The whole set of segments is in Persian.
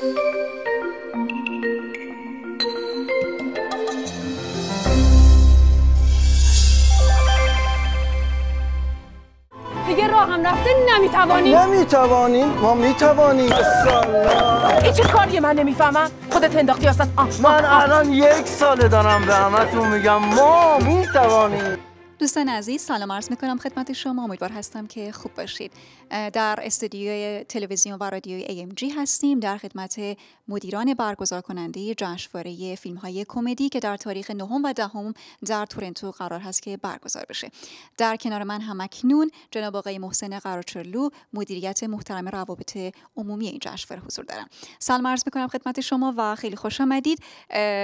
دیگه راه هم رفته نمیتوانیم نمیتوانیم ما میتوانیم این چه کاریه من نمیفهمم خودت انداختی اصلا من الان یک ساله دارم به همتون میگم ما میتوانیم دوستان عزیز سلام عرض میکنم خدمت شما امیدوار هستم که خوب باشید در استودیوی تلویزیون و رادیوی AMG هستیم در خدمت مدیران برگزار کننده جشنواره فیلم های کمدی که در تاریخ نهم و دهم در تورنتو قرار هست که برگزار بشه در کنار من هم اکنون جناب آقای محسن قراچرلو مدیریت محترم روابط عمومی این جشنواره حضور دارم سلام عرض میکنم خدمت شما و خیلی خوش آمدید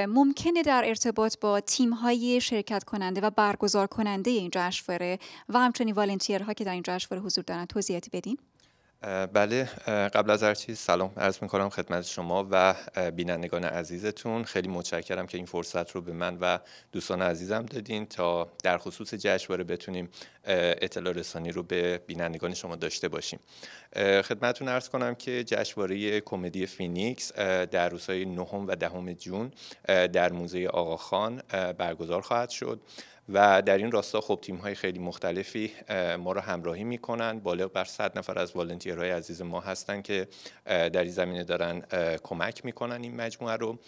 ممکنه در ارتباط با تیم های شرکت کننده و برگزار کننده این جشنواره و همچنین والنتیرها که در این جشنواره حضور دارند توضیحاتی بدین بله قبل از هر چیز سلام عرض می کنم خدمت شما و بینندگان عزیزتون خیلی متشکرم که این فرصت رو به من و دوستان عزیزم دادین تا در خصوص جشنواره بتونیم اطلاع رسانی رو به بینندگان شما داشته باشیم خدمتتون عرض کنم که جشنواره کمدی فینیکس در روزهای نهم و دهم جون در موزه آقاخان برگزار خواهد شد و در این راستا خب تیم های خیلی مختلفی ما را همراهی کنند بالغ بر صد نفر از های عزیز ما هستند که در این زمینه دارن کمک میکنن این مجموعه رو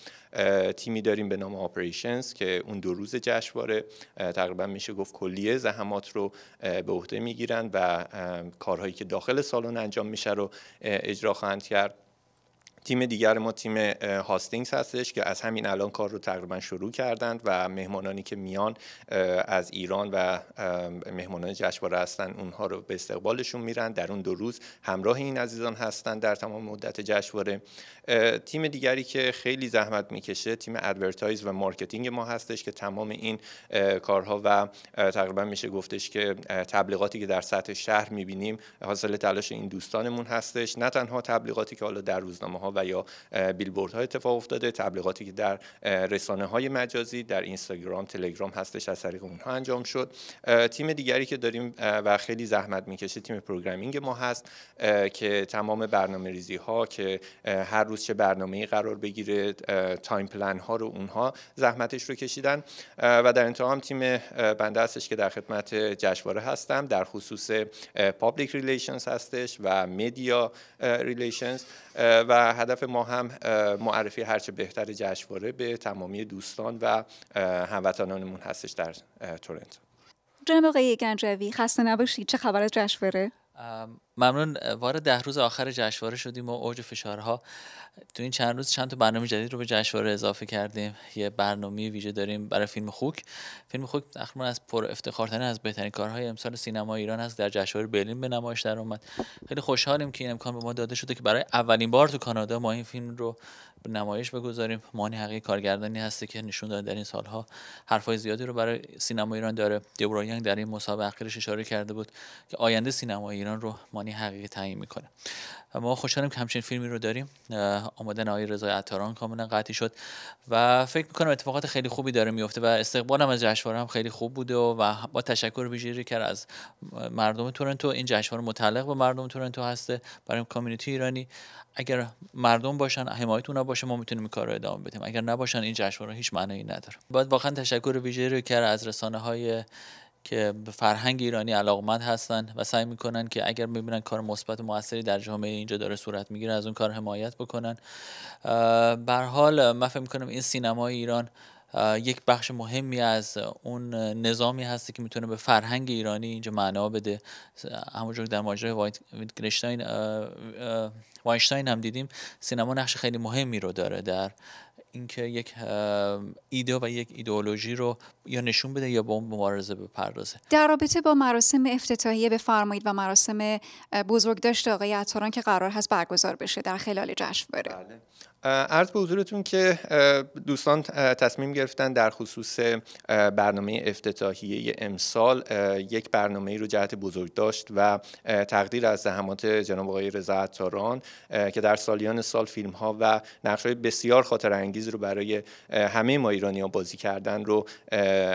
تیمی داریم به نام آپریشنز که اون دو روز جشنواره تقریبا میشه گفت کلیه زحمات رو به عهده گیرند و کارهایی که داخل سالن انجام میشه رو اجرا خواهند کرد تیم دیگر ما تیم هاستینگز هستش که از همین الان کار رو تقریبا شروع کردند و مهمانانی که میان از ایران و مهمانان جشنواره هستن اونها رو به استقبالشون میرن در اون دو روز همراه این عزیزان هستند در تمام مدت جشنواره تیم دیگری که خیلی زحمت میکشه تیم ادورتایز و مارکتینگ ما هستش که تمام این کارها و تقریبا میشه گفتش که تبلیغاتی که در سطح شهر میبینیم حاصل تلاش این دوستانمون هستش نه تنها تبلیغاتی که حالا در روزنامه ها و یا بیلبوردها اتفاق افتاده تبلیغاتی که در رسانه های مجازی در اینستاگرام تلگرام هستش از طریق اونها انجام شد تیم دیگری که داریم و خیلی زحمت میکشه تیم پروگرامینگ ما هست که تمام برنامه ریزی ها که هر روز چه برنامه قرار بگیره تایم پلن ها رو اونها زحمتش رو کشیدن و در انتها هم تیم بنده هستش که در خدمت جشنواره هستم در خصوص پابلیک ریلیشنز هستش و مدیا ریلیشنز و هدف ما هم معرفی هرچه بهتر جشنواره به تمامی دوستان و هموطنانمون هستش در تورنتو جناب آقای گنجوی خسته نباشید چه خبر از جشنواره ممنون وارد ده روز آخر جشنواره شدیم و اوج فشارها تو این چند روز چند تا برنامه جدید رو به جشنواره اضافه کردیم یه برنامه ویژه داریم برای فیلم خوک فیلم خوک تقریبا از پر افتخارترین از بهترین کارهای امسال سینما ایران است در جشنواره برلین به نمایش در اومد خیلی خوشحالیم که این امکان به ما داده شده که برای اولین بار تو کانادا ما این فیلم رو به نمایش بگذاریم مانی حقیقی کارگردانی هست که نشون داده در این سالها حرفای زیادی رو برای سینما ایران داره دبرایانگ در این مسابقه اشاره کرده بود که آینده سینما ایران رو معنی حقیقی تعیین میکنه ما خوشحالیم که همچین فیلمی رو داریم آمدن آقای رضای عطاران کاملا قطعی شد و فکر میکنم اتفاقات خیلی خوبی داره میفته و استقبال از جشنواره هم خیلی خوب بوده و با تشکر ویژه کرد از مردم تورنتو این جشنواره متعلق به مردم تورنتو هسته برای کامیونیتی ایرانی اگر مردم باشن حمایت اونا باشه ما میتونیم این کار رو ادامه بدیم اگر نباشن این جشنواره هیچ معنی نداره باید واقعا تشکر ویژه‌ای رو کرد از رسانه های که به فرهنگ ایرانی علاقمند هستن و سعی میکنن که اگر میبینن کار مثبت موثری در جامعه اینجا داره صورت میگیره از اون کار حمایت بکنن بر حال من فکر میکنم این سینمای ایران یک بخش مهمی از اون نظامی هستی که میتونه به فرهنگ ایرانی اینجا معنا بده همونجور که در ماجرای واینشتاین واینشتاین هم دیدیم سینما نقش خیلی مهمی رو داره در اینکه یک ایده و یک ایدئولوژی رو یا نشون بده یا با اون مبارزه بپردازه در رابطه با مراسم افتتاحیه فرمایید و مراسم بزرگداشت آقای عطاران که قرار هست برگزار بشه در خلال جشنواره بله. عرض به حضورتون که دوستان تصمیم گرفتن در خصوص برنامه افتتاحیه امسال یک برنامه رو جهت بزرگ داشت و تقدیر از زحمات جناب آقای رضا عطاران که در سالیان سال فیلم ها و نقش های بسیار خاطر انگیز رو برای همه ما ایرانی ها بازی کردن رو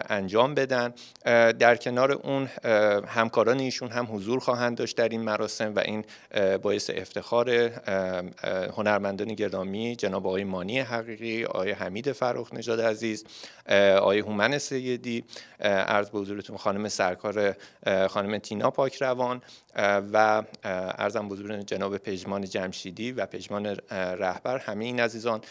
انجام بدن در کنار اون همکاران ایشون هم حضور خواهند داشت در این مراسم و این باعث افتخار هنرمندان گرامی جناب آقای مانی حقیقی آقای حمید فرخ نژاد عزیز آقای هومن سیدی عرض به حضورتون خانم سرکار خانم تینا پاکروان و ارزم بزرگ جناب پژمان جمشیدی و پژمان رهبر همه این عزیزان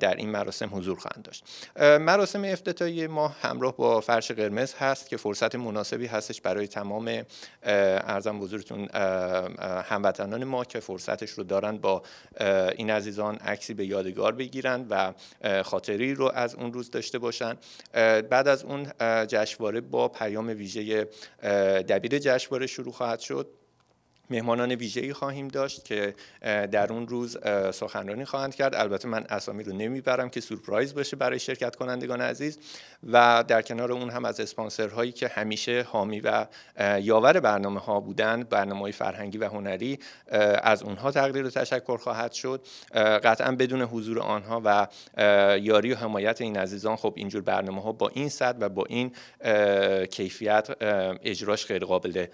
در این مراسم حضور خواهند داشت مراسم افتتاحی ما همراه با فرش قرمز هست که فرصت مناسبی هستش برای تمام ارزم بزرگتون هموطنان ما که فرصتش رو دارن با این عزیزان عکسی به یادگار بگیرند و خاطری رو از اون روز داشته باشن بعد از اون جشنواره با پیام ویژه دبیر جشنواره شروع خواهد شد مهمانان ای خواهیم داشت که در اون روز سخنرانی خواهند کرد البته من اسامی رو نمیبرم که سورپرایز باشه برای شرکت کنندگان عزیز و در کنار اون هم از اسپانسرهایی که همیشه حامی و یاور برنامه ها بودند برنامه های فرهنگی و هنری از اونها تقدیر و تشکر خواهد شد قطعا بدون حضور آنها و یاری و حمایت این عزیزان خب اینجور برنامه ها با این سطح و با این کیفیت اجراش غیر قابل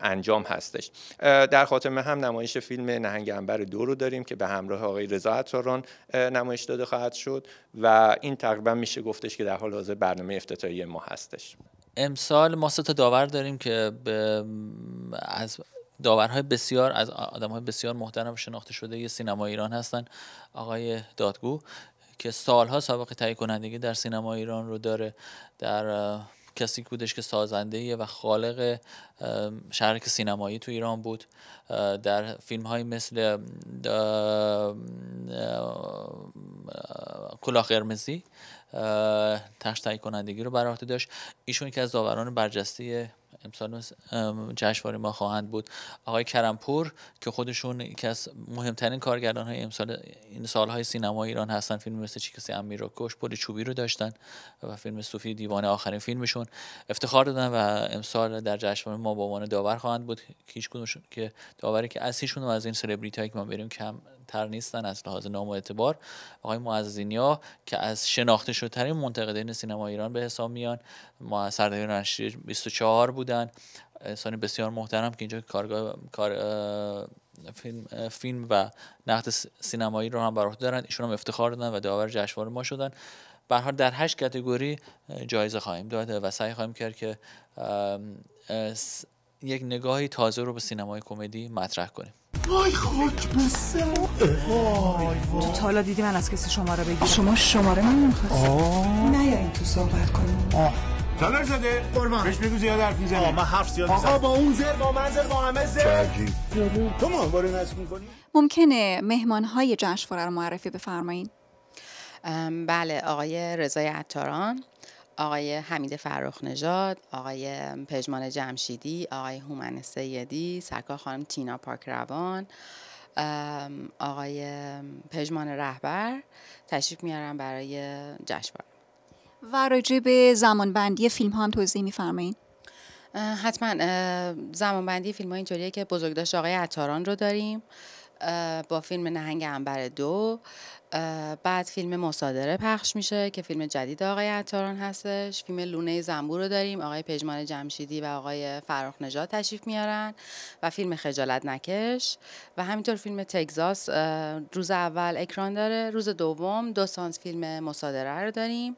انجام هستش در خاتمه هم نمایش فیلم نهنگ انبر دو رو داریم که به همراه آقای رضا عطاران نمایش داده خواهد شد و این تقریبا میشه گفتش که در حال حاضر برنامه افتتاحی ما هستش امسال ما تا داور داریم که از داورهای بسیار از آدمهای بسیار محترم شناخته شده یه سینما ایران هستن آقای دادگو که سالها سابقه تهیه کنندگی در سینما ایران رو داره در کسی بودش که سازنده و خالق شرک سینمایی تو ایران بود در فیلم های مثل کلاه قرمزی تشتایی کنندگی رو بر داشت ایشون که از داوران برجسته امسال جشنواره ما خواهند بود آقای کرمپور که خودشون یکی از مهمترین کارگردان های امسال این های سینما ایران هستن فیلم مثل چیکسی امیر و کش پل چوبی رو داشتن و فیلم صوفی دیوانه آخرین فیلمشون افتخار دادن و امسال در جشنواره ما به عنوان داور خواهند بود که که داوری که از هیچ از این سلبریتی که ما بریم کم تر نیستن از لحاظ نام و اعتبار آقای معززینیا که از شناخته شده ترین منتقدین سینما ایران به حساب میان ما سردبیر نشریه 24 بودن انسان بسیار محترم که اینجا کارگاه کار فیلم, فیلم و نقد سینمایی رو هم بر عهده دارن ایشون هم افتخار دادن و داور جشنواره ما شدن به در هشت کاتگوری جایزه خواهیم داد و سعی خواهیم کرد که یک نگاهی تازه رو به سینمای کمدی مطرح کنیم وای خاک وای وای تو حالا دیدی من از کسی شماره بگیرم شما شماره من نمیخواستم این تو صحبت کنیم تالار زده قربان بهش بگو زیاد حرف میزنه آقا من حرف زیاد میزنم آقا با اون زر با من زر با همه زر تو ما باره نصب کنیم ممکنه مهمان های جشنواره رو معرفی بفرمایین بله آقای رضای عطاران آقای حمید فرخ نژاد، آقای پژمان جمشیدی، آقای هومن سیدی، سرکار خانم تینا روان، آقای پژمان رهبر تشریف میارم برای جشنواره و راجع به زمانبندی فیلم ها هم توضیح میفرمایید حتما زمانبندی فیلم ها اینطوریه که بزرگداشت آقای عطاران رو داریم با فیلم نهنگ انبر دو بعد فیلم مصادره پخش میشه که فیلم جدید آقای عطاران هستش فیلم لونه زنبور رو داریم آقای پژمان جمشیدی و آقای فرخ نژاد تشریف میارن و فیلم خجالت نکش و همینطور فیلم تگزاس روز اول اکران داره روز دوم دو سانس فیلم مصادره رو داریم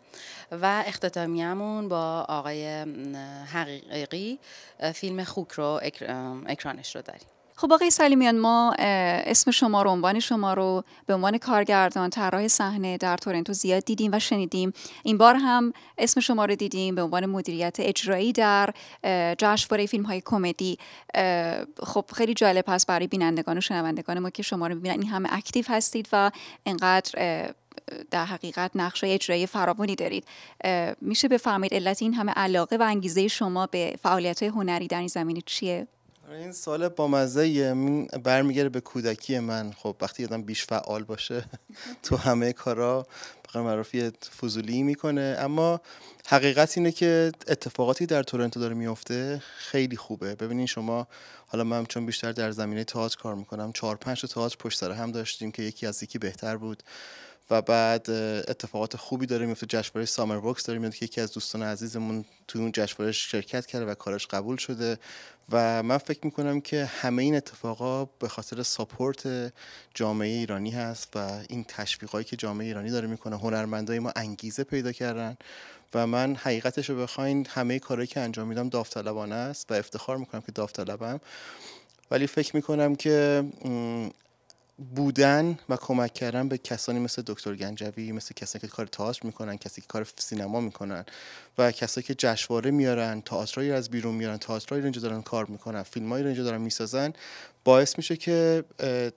و اختتامیمون با آقای حقیقی فیلم خوک رو اکرانش رو داریم خب آقای سلیمیان ما اسم شما رو عنوان شما رو به عنوان کارگردان طراح صحنه در تورنتو زیاد دیدیم و شنیدیم این بار هم اسم شما رو دیدیم به عنوان مدیریت اجرایی در جشنواره فیلم های کمدی خب خیلی جالب هست برای بینندگان و شنوندگان ما که شما رو میبینن این همه اکتیو هستید و انقدر در حقیقت نقش اجرایی فراوانی دارید میشه بفرمایید علت این همه علاقه و انگیزه شما به فعالیت هنری در این زمینه چیه این سال با مزه برمیگره به کودکی من خب وقتی آدم بیش فعال باشه تو همه کارا بقیه معروفی فضولی میکنه اما حقیقت اینه که اتفاقاتی در تورنتو داره میفته خیلی خوبه ببینین شما حالا من چون بیشتر در زمینه تئاتر کار میکنم چهار پنج تئاتر پشت سر هم داشتیم که یکی از یکی بهتر بود و بعد اتفاقات خوبی داره میفته جشنواره سامر باکس داره میاد که یکی از دوستان عزیزمون توی اون جشنواره شرکت کرده و کارش قبول شده و من فکر میکنم که همه این اتفاقا به خاطر ساپورت جامعه ایرانی هست و این تشویقایی که جامعه ایرانی داره میکنه هنرمندای ما انگیزه پیدا کردن و من حقیقتش رو بخواین همه کارهایی که انجام میدم داوطلبانه است و افتخار میکنم که داوطلبم ولی فکر میکنم که بودن و کمک کردن به کسانی مثل دکتر گنجوی مثل کسانی که کار تئاتر میکنن کسی که کار سینما میکنن و کسایی که جشنواره میارن تئاترایی از بیرون میارن تئاترایی رو اینجا دارن کار میکنن فیلمایی رو اینجا دارن میسازن باعث میشه که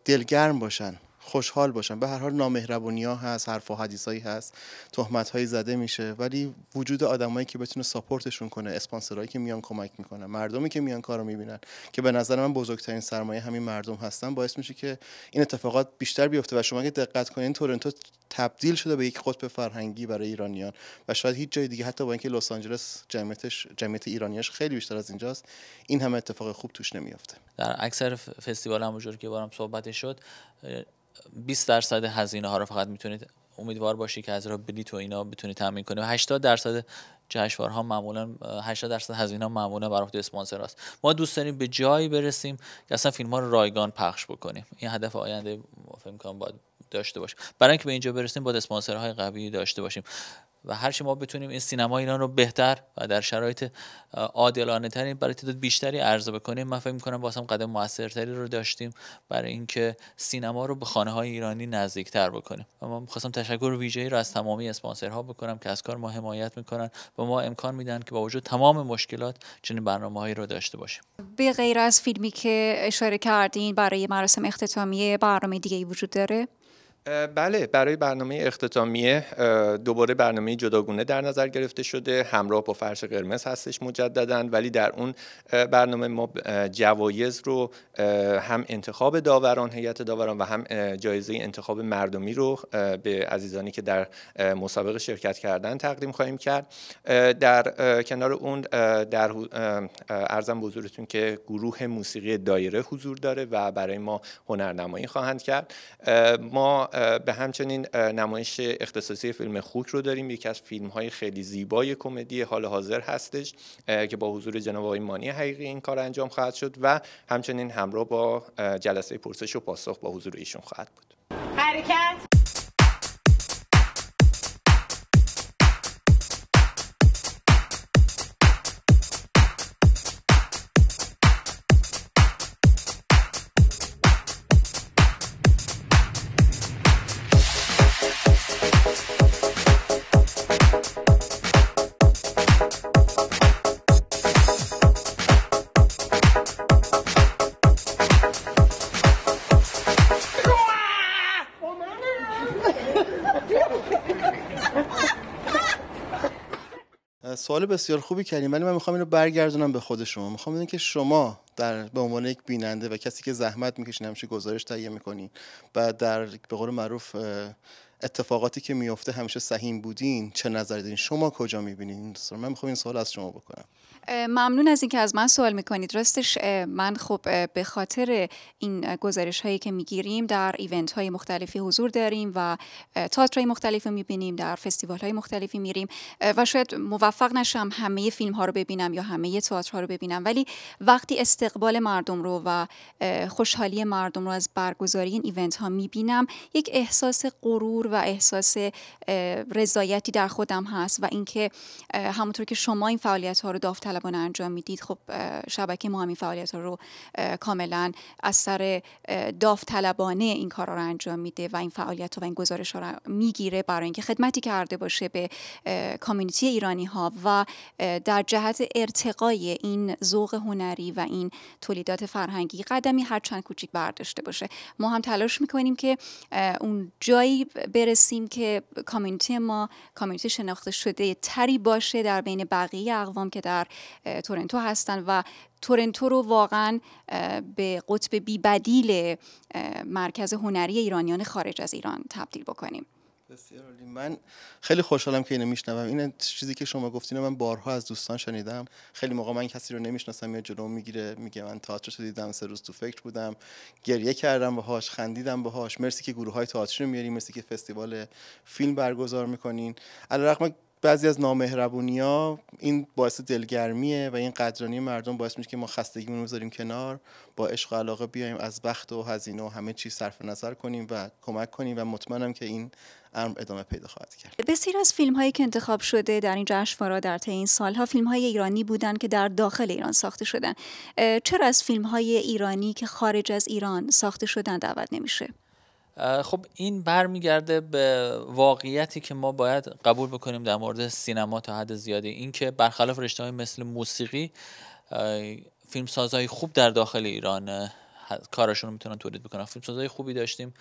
دلگرم باشن خوشحال باشم به هر حال نامهربونی ها هست حرف و حدیثایی هست تهمت زده میشه ولی وجود آدمایی که بتونه ساپورتشون کنه اسپانسرایی که میان کمک میکنن مردمی که میان کارو میبینن که به نظر من بزرگترین سرمایه همین مردم هستن باعث میشه که این اتفاقات بیشتر بیفته و شما اگه دقت کنین تورنتو تبدیل شده به یک قطب فرهنگی برای ایرانیان و شاید هیچ جای دیگه حتی با اینکه لس آنجلس جمعیتش جمعیت ایرانیاش خیلی بیشتر از اینجاست این همه اتفاق خوب توش نمیافته در اکثر فستیوال هم که بارم صحبت شد 20 درصد هزینه ها رو فقط میتونید امیدوار باشی که از راه بلیت و اینا بتونید تامین کنید 80 درصد ها معمولا 80 درصد هزینه معمولا بر عهده اسپانسر است ما دوست داریم به جایی برسیم که اصلا فیلم ها رو رایگان پخش بکنیم این هدف آینده فکر کنم باید داشته باشیم برای اینکه به اینجا برسیم باید های قوی داشته باشیم و هر ما بتونیم این سینما ایران رو بهتر و در شرایط عادلانه ترین برای تعداد بیشتری عرضه بکنیم من فکر میکنم باز هم قدم موثرتری رو داشتیم برای اینکه سینما رو به خانه های ایرانی نزدیکتر بکنیم و من میخواستم تشکر ویژه رو از تمامی اسپانسرها بکنم که از کار ما حمایت میکنن و ما امکان میدن که با وجود تمام مشکلات چنین هایی رو داشته باشیم به غیر از فیلمی که اشاره کردین برای مراسم اختتامیه برنامه دیگه ای وجود داره بله برای برنامه اختتامیه دوباره برنامه جداگونه در نظر گرفته شده همراه با فرش قرمز هستش مجددا ولی در اون برنامه ما جوایز رو هم انتخاب داوران هیئت داوران و هم جایزه انتخاب مردمی رو به عزیزانی که در مسابقه شرکت کردن تقدیم خواهیم کرد در کنار اون در ارزم بزرگتون که گروه موسیقی دایره حضور داره و برای ما هنرنمایی خواهند کرد ما به همچنین نمایش اختصاصی فیلم خوک رو داریم یکی از فیلم های خیلی زیبای کمدی حال حاضر هستش که با حضور جناب آقای مانی حقیقی این کار انجام خواهد شد و همچنین همراه با جلسه پرسش و پاسخ با حضور ایشون خواهد بود حرکت سوال بسیار خوبی کردیم ولی من میخوام اینو برگردونم به خود شما میخوام که شما در به عنوان یک بیننده و کسی که زحمت میکشین همیشه گزارش تهیه میکنین و در به قول معروف اتفاقاتی که میفته همیشه سهیم بودین چه نظری دارین شما کجا میبینین من میخوام این سوال از شما بکنم ممنون از اینکه از من سوال میکنید راستش من خب به خاطر این گزارش هایی که میگیریم در ایونت های مختلفی حضور داریم و تئاتر های مختلفی میبینیم در فستیوال های مختلفی میریم و شاید موفق نشم همه فیلم ها رو ببینم یا همه تئاتر ها رو ببینم ولی وقتی استقبال مردم رو و خوشحالی مردم رو از برگزاری این ایونت ها میبینم یک احساس غرور و احساس رضایتی در خودم هست و اینکه همونطور که شما این فعالیت ها رو داوطلب طلبانه انجام میدید خب شبکه ما همین فعالیت ها رو کاملا از سر داوطلبانه این کارا رو انجام میده و این فعالیت و این گزارش ها رو میگیره برای اینکه خدمتی کرده باشه به کامیونیتی ایرانی ها و در جهت ارتقای این ذوق هنری و این تولیدات فرهنگی قدمی هرچند کوچیک برداشته باشه ما هم تلاش میکنیم که اون جایی برسیم که کامیونیتی ما کامیونیتی شناخته شده تری باشه در بین بقیه اقوام که در تورنتو هستن و تورنتو رو واقعا به قطب بی بدیل مرکز هنری ایرانیان خارج از ایران تبدیل بکنیم من خیلی خوشحالم که اینو میشنوم این چیزی که شما گفتین من بارها از دوستان شنیدم خیلی موقع من کسی رو نمیشناسم یا جلو میگیره میگه من تئاتر رو دیدم سه روز تو فکر بودم گریه کردم باهاش خندیدم باهاش مرسی که گروه های تئاتر رو میارین مرسی که فستیوال فیلم برگزار میکنین علیرغم بعضی از نامهربونی ها این باعث دلگرمیه و این قدرانی مردم باعث میشه که ما خستگیمون بذاریم کنار با عشق و علاقه بیایم از وقت و هزینه و همه چیز صرف نظر کنیم و کمک کنیم و مطمئنم که این امر ادامه پیدا خواهد کرد بسیار از فیلم هایی که انتخاب شده در این جشنواره در طی این سالها فیلم های ایرانی بودند که در داخل ایران ساخته شدن چرا از فیلم های ایرانی که خارج از ایران ساخته شدن دعوت نمیشه خب این برمیگرده به واقعیتی که ما باید قبول بکنیم در مورد سینما تا حد زیادی اینکه برخلاف رشته مثل موسیقی فیلمسازهای خوب در داخل ایران کارشون رو میتونن تولید بکنن فیلمسازهای خوبی داشتیم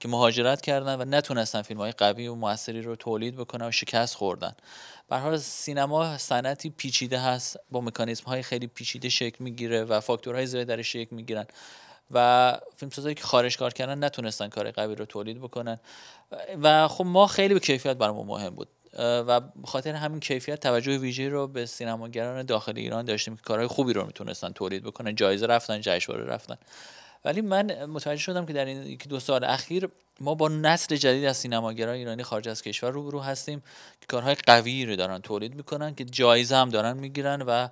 که مهاجرت کردن و نتونستن فیلم های قوی و موثری رو تولید بکنن و شکست خوردن به حال سینما صنعتی پیچیده هست با مکانیزم های خیلی پیچیده شکل میگیره و فاکتورهای زیادی درش شکل میگیرن و سازایی که خارج کار کردن نتونستن کار قوی رو تولید بکنن و خب ما خیلی به کیفیت برامون مهم بود و خاطر همین کیفیت توجه ویژه رو به سینماگران داخل ایران داشتیم که کارهای خوبی رو میتونستن تولید بکنن جایزه رفتن جشنواره رفتن ولی من متوجه شدم که در این دو سال اخیر ما با نسل جدید از سینماگرای ایرانی خارج از کشور روبرو هستیم که کارهای قوی رو دارن تولید میکنن که جایزه هم دارن میگیرن و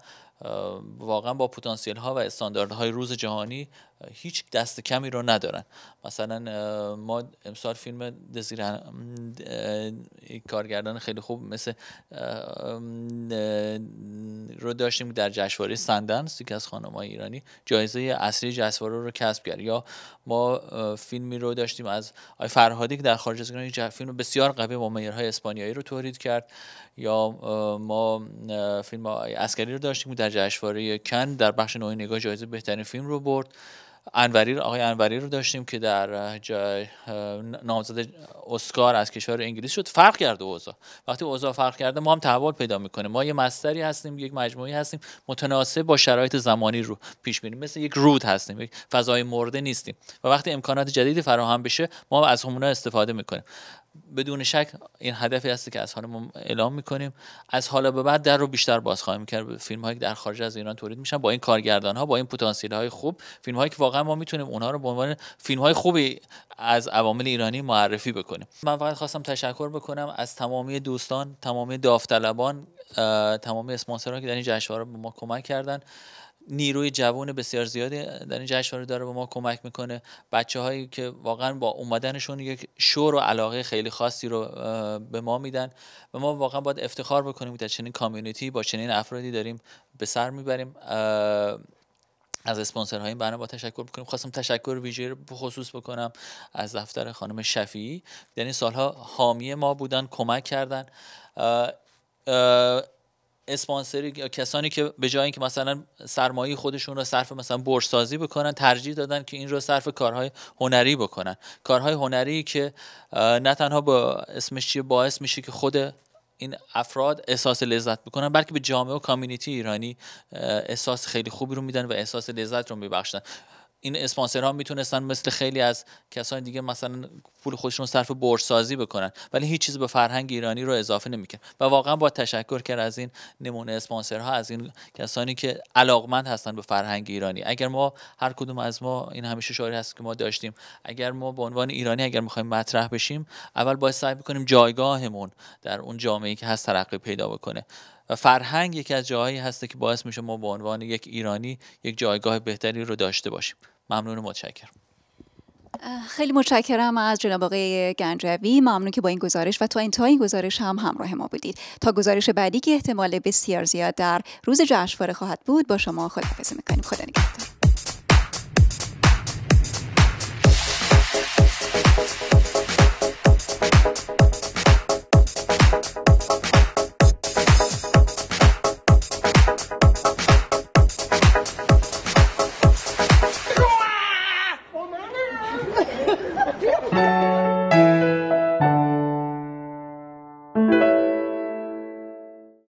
واقعا با پتانسیل ها و استانداردهای روز جهانی هیچ دست کمی رو ندارن مثلا ما امسال فیلم دزیر کارگردان خیلی خوب مثل رو داشتیم در جشنواره سندن یکی از های ایرانی جایزه اصلی جشنواره رو کسب کرد یا ما فیلمی رو داشتیم از آقای فرهادی که در خارج از ایران یک فیلم بسیار قوی با معیارهای اسپانیایی رو تولید کرد یا ما فیلم اسکری رو داشتیم در جشنواره کن در بخش نوع نگاه جایزه بهترین فیلم رو برد انوری رو آقای انوری رو داشتیم که در جای نامزد اسکار از کشور انگلیس شد فرق کرده اوضاع وقتی اوضاع فرق کرده ما هم تحول پیدا میکنیم ما یه مستری هستیم یک مجموعی هستیم متناسب با شرایط زمانی رو پیش میریم مثل یک رود هستیم یک فضای مرده نیستیم و وقتی امکانات جدیدی فراهم بشه ما از همونا استفاده میکنیم بدون شک این هدفی هست که از حال ما اعلام میکنیم از حالا به بعد در رو بیشتر باز خواهیم کرد فیلم هایی که در خارج از ایران تولید میشن با این کارگردان ها با این پتانسیل های خوب فیلم هایی که واقعا ما میتونیم اونها رو به عنوان فیلم های خوبی از عوامل ایرانی معرفی بکنیم من فقط خواستم تشکر بکنم از تمامی دوستان تمامی داوطلبان تمامی اسپانسرها که در این جشنواره به ما کمک کردن نیروی جوان بسیار زیادی در این جشنواره داره به ما کمک میکنه بچه هایی که واقعا با اومدنشون یک شور و علاقه خیلی خاصی رو به ما میدن و ما واقعا باید افتخار بکنیم در چنین کامیونیتی با چنین افرادی داریم به سر میبریم از اسپانسرهای این برنامه با تشکر بکنیم خواستم تشکر ویژه رو بخصوص بکنم از دفتر خانم شفیعی در این سالها حامی ما بودن کمک کردن اسپانسری کسانی که به جای اینکه مثلا سرمایه خودشون رو صرف مثلا بورس بکنن ترجیح دادن که این رو صرف کارهای هنری بکنن کارهای هنری که نه تنها با اسمش چیه باعث میشه که خود این افراد احساس لذت بکنن بلکه به جامعه و کامیونیتی ایرانی احساس خیلی خوبی رو میدن و احساس لذت رو میبخشن این اسپانسرها میتونستن مثل خیلی از کسان دیگه مثلا پول خودشون صرف برج بکنن ولی هیچ چیز به فرهنگ ایرانی رو اضافه نمیکرد و واقعا با تشکر کرد از این نمونه اسپانسرها از این کسانی که علاقمند هستن به فرهنگ ایرانی اگر ما هر کدوم از ما این همیشه شعاری هست که ما داشتیم اگر ما به عنوان ایرانی اگر میخوایم مطرح بشیم اول باید سعی بکنیم جایگاهمون در اون جامعه که هست ترقی پیدا بکنه و فرهنگ یکی از جاهایی هسته که باعث میشه ما به عنوان یک ایرانی یک جایگاه بهتری رو داشته باشیم ممنون و متشکرم خیلی متشکرم از جناب آقای گنجوی ممنون که با این گزارش و تا تا این گزارش هم همراه ما بودید تا گزارش بعدی که احتمال بسیار زیاد در روز جشنواره خواهد بود با شما خداحافظی میکنیم خدا نگهدار